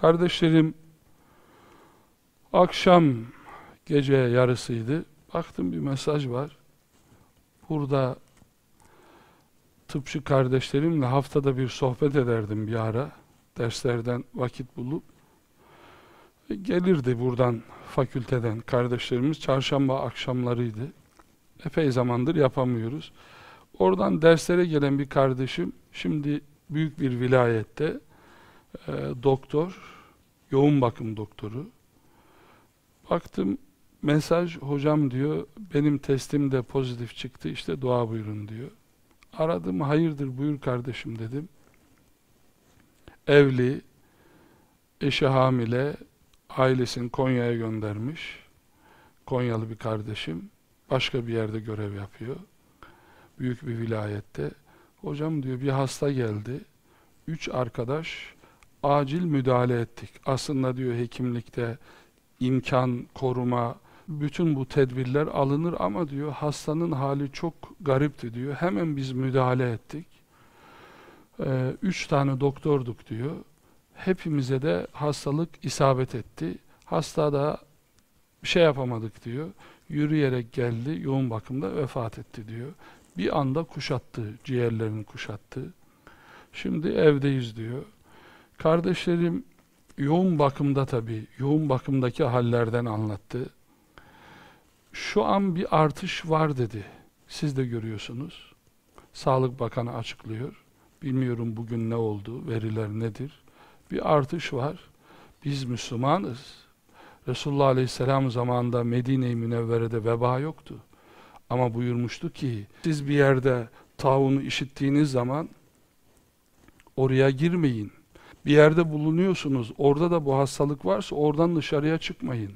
Kardeşlerim, akşam gece yarısıydı. Baktım bir mesaj var. Burada tıpçı kardeşlerimle haftada bir sohbet ederdim bir ara. Derslerden vakit bulup. Gelirdi buradan fakülteden kardeşlerimiz. Çarşamba akşamlarıydı. Epey zamandır yapamıyoruz. Oradan derslere gelen bir kardeşim şimdi büyük bir vilayette e, doktor, yoğun bakım doktoru. Baktım mesaj hocam diyor benim testim de pozitif çıktı işte dua buyurun diyor. Aradım hayırdır buyur kardeşim dedim. Evli, eşi hamile, ailesini Konya'ya göndermiş. Konyalı bir kardeşim. Başka bir yerde görev yapıyor. Büyük bir vilayette. Hocam diyor bir hasta geldi. Üç arkadaş acil müdahale ettik. Aslında diyor hekimlikte imkan koruma, bütün bu tedbirler alınır ama diyor hastanın hali çok garipti diyor. Hemen biz müdahale ettik. Ee, üç tane doktorduk diyor. Hepimize de hastalık isabet etti. Hasta da şey yapamadık diyor. Yürüyerek geldi, yoğun bakımda vefat etti diyor. Bir anda kuşattı, ciğerlerini kuşattı. Şimdi evdeyiz diyor. Kardeşlerim yoğun bakımda tabii, yoğun bakımdaki hallerden anlattı. Şu an bir artış var dedi. Siz de görüyorsunuz. Sağlık Bakanı açıklıyor. Bilmiyorum bugün ne oldu, veriler nedir? Bir artış var. Biz Müslümanız. Resulullah Aleyhisselam zamanında Medine-i Münevvere'de veba yoktu. Ama buyurmuştu ki, siz bir yerde tavunu işittiğiniz zaman oraya girmeyin bir yerde bulunuyorsunuz, orada da bu hastalık varsa oradan dışarıya çıkmayın.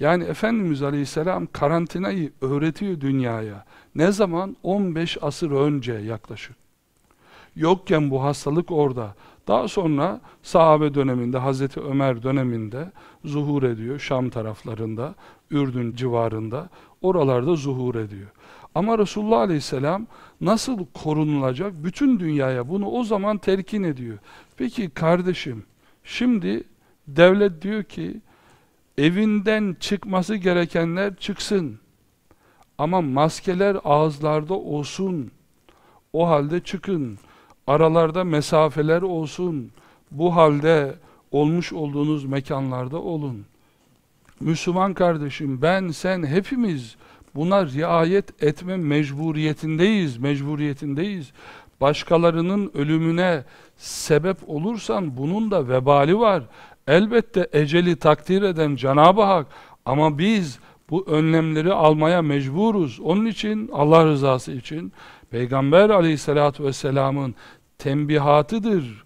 Yani Efendimiz Aleyhisselam karantinayı öğretiyor dünyaya. Ne zaman? 15 asır önce yaklaşık. Yokken bu hastalık orada. Daha sonra sahabe döneminde, Hazreti Ömer döneminde zuhur ediyor Şam taraflarında, Ürdün civarında. Oralarda zuhur ediyor. Ama Resulullah Aleyhisselam nasıl korunulacak? Bütün dünyaya bunu o zaman telkin ediyor. Peki kardeşim, şimdi devlet diyor ki, evinden çıkması gerekenler çıksın. Ama maskeler ağızlarda olsun. O halde çıkın. Aralarda mesafeler olsun. Bu halde olmuş olduğunuz mekanlarda olun. Müslüman kardeşim ben, sen, hepimiz Buna riayet etme mecburiyetindeyiz, mecburiyetindeyiz. Başkalarının ölümüne sebep olursan bunun da vebali var. Elbette eceli takdir eden Cenab-ı Hak ama biz bu önlemleri almaya mecburuz. Onun için Allah rızası için Peygamber aleyhissalatü vesselamın tembihatıdır.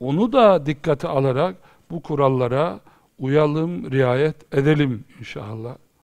Onu da dikkate alarak bu kurallara uyalım, riayet edelim inşallah.